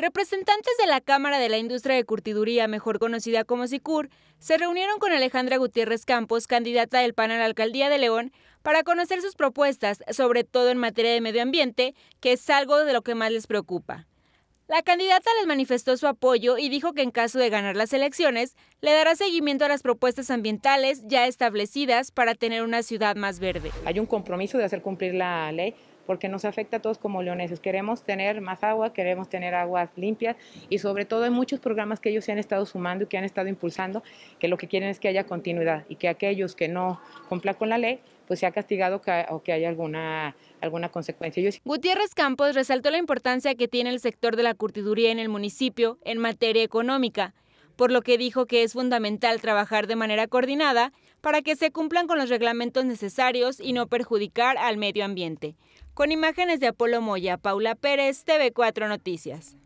Representantes de la Cámara de la Industria de Curtiduría, mejor conocida como SICUR, se reunieron con Alejandra Gutiérrez Campos, candidata del PAN a la Alcaldía de León, para conocer sus propuestas, sobre todo en materia de medio ambiente, que es algo de lo que más les preocupa. La candidata les manifestó su apoyo y dijo que en caso de ganar las elecciones, le dará seguimiento a las propuestas ambientales ya establecidas para tener una ciudad más verde. Hay un compromiso de hacer cumplir la ley porque nos afecta a todos como leoneses. Queremos tener más agua, queremos tener aguas limpias y sobre todo hay muchos programas que ellos se han estado sumando y que han estado impulsando, que lo que quieren es que haya continuidad y que aquellos que no cumplan con la ley, pues sea castigado o que haya alguna, alguna consecuencia. Gutiérrez Campos resaltó la importancia que tiene el sector de la curtiduría en el municipio en materia económica por lo que dijo que es fundamental trabajar de manera coordinada para que se cumplan con los reglamentos necesarios y no perjudicar al medio ambiente. Con imágenes de Apolo Moya, Paula Pérez, TV4 Noticias.